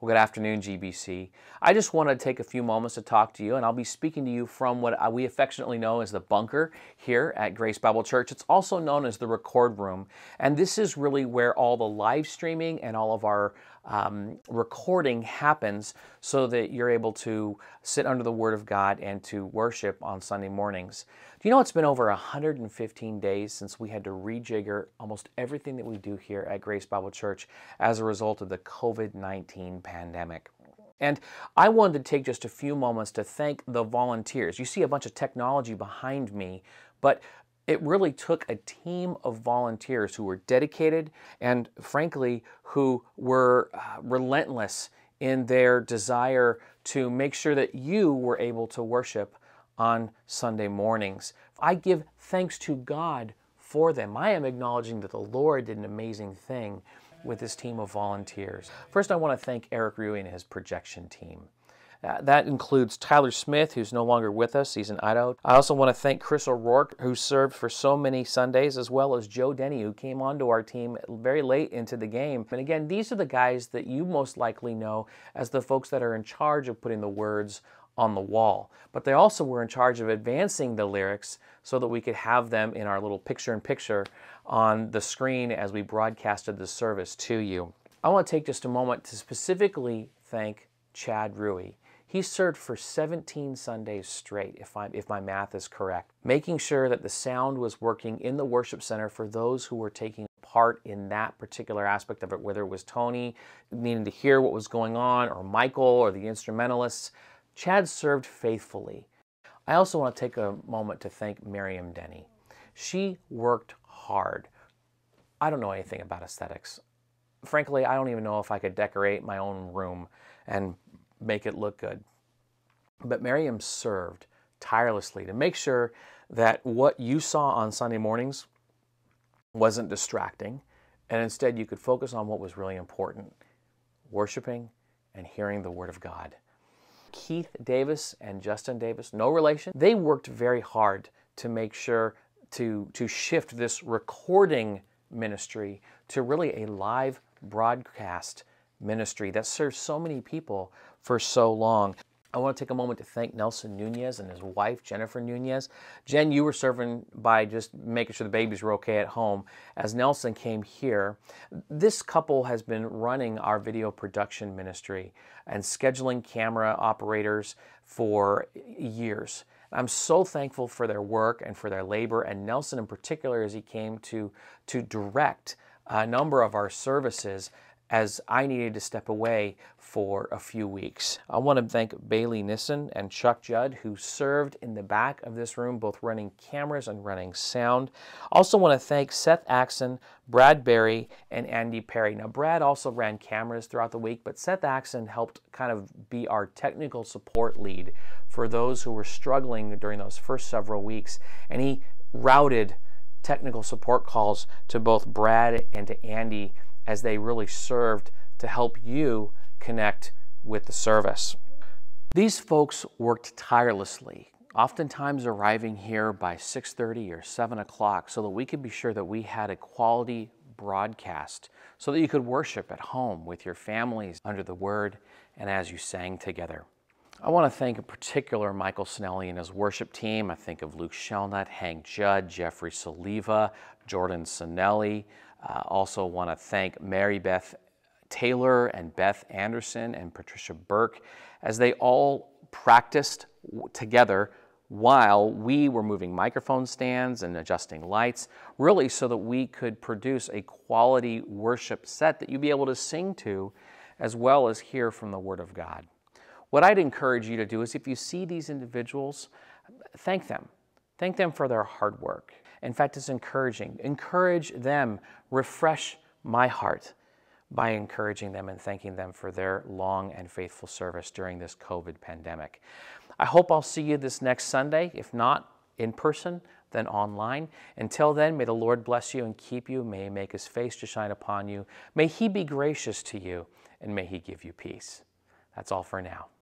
Well, good afternoon, GBC. I just want to take a few moments to talk to you, and I'll be speaking to you from what we affectionately know as the bunker here at Grace Bible Church. It's also known as the record room, and this is really where all the live streaming and all of our um, recording happens so that you're able to sit under the Word of God and to worship on Sunday mornings. Do you know it's been over 115 days since we had to rejigger almost everything that we do here at Grace Bible Church as a result of the COVID 19 pandemic? And I wanted to take just a few moments to thank the volunteers. You see a bunch of technology behind me, but it really took a team of volunteers who were dedicated and, frankly, who were uh, relentless in their desire to make sure that you were able to worship on Sunday mornings. I give thanks to God for them. I am acknowledging that the Lord did an amazing thing with this team of volunteers. First, I want to thank Eric Rui and his projection team. Uh, that includes Tyler Smith, who's no longer with us. He's in Idaho. I also want to thank Chris O'Rourke, who served for so many Sundays, as well as Joe Denny, who came onto our team very late into the game. And again, these are the guys that you most likely know as the folks that are in charge of putting the words on the wall. But they also were in charge of advancing the lyrics so that we could have them in our little picture in picture on the screen as we broadcasted the service to you. I want to take just a moment to specifically thank Chad Rui. He served for 17 Sundays straight, if, I, if my math is correct, making sure that the sound was working in the worship center for those who were taking part in that particular aspect of it, whether it was Tony needing to hear what was going on, or Michael, or the instrumentalists. Chad served faithfully. I also want to take a moment to thank Miriam Denny. She worked hard. I don't know anything about aesthetics. Frankly, I don't even know if I could decorate my own room and make it look good. But Miriam served tirelessly to make sure that what you saw on Sunday mornings wasn't distracting, and instead you could focus on what was really important worshiping and hearing the Word of God. Keith Davis and Justin Davis, no relation, they worked very hard to make sure to, to shift this recording ministry to really a live broadcast ministry that served so many people for so long. I want to take a moment to thank Nelson Nunez and his wife, Jennifer Nunez. Jen, you were serving by just making sure the babies were okay at home. As Nelson came here, this couple has been running our video production ministry and scheduling camera operators for years. I'm so thankful for their work and for their labor, and Nelson in particular as he came to, to direct a number of our services as I needed to step away for a few weeks. I want to thank Bailey Nissen and Chuck Judd who served in the back of this room, both running cameras and running sound. Also want to thank Seth Axon, Brad Berry, and Andy Perry. Now, Brad also ran cameras throughout the week, but Seth Axon helped kind of be our technical support lead for those who were struggling during those first several weeks, and he routed technical support calls to both Brad and to Andy as they really served to help you connect with the service. These folks worked tirelessly, oftentimes arriving here by 6.30 or 7 o'clock so that we could be sure that we had a quality broadcast so that you could worship at home with your families under the word and as you sang together. I want to thank in particular Michael Snelly and his worship team. I think of Luke Shelnut, Hank Judd, Jeffrey Saliva, Jordan Sinelli. Uh, also want to thank Mary Beth Taylor and Beth Anderson and Patricia Burke as they all practiced together while we were moving microphone stands and adjusting lights, really so that we could produce a quality worship set that you'd be able to sing to as well as hear from the Word of God. What I'd encourage you to do is if you see these individuals, thank them. Thank them for their hard work. In fact, it's encouraging. Encourage them, refresh my heart by encouraging them and thanking them for their long and faithful service during this COVID pandemic. I hope I'll see you this next Sunday. If not in person, then online. Until then, may the Lord bless you and keep you. May he make his face to shine upon you. May he be gracious to you and may he give you peace. That's all for now.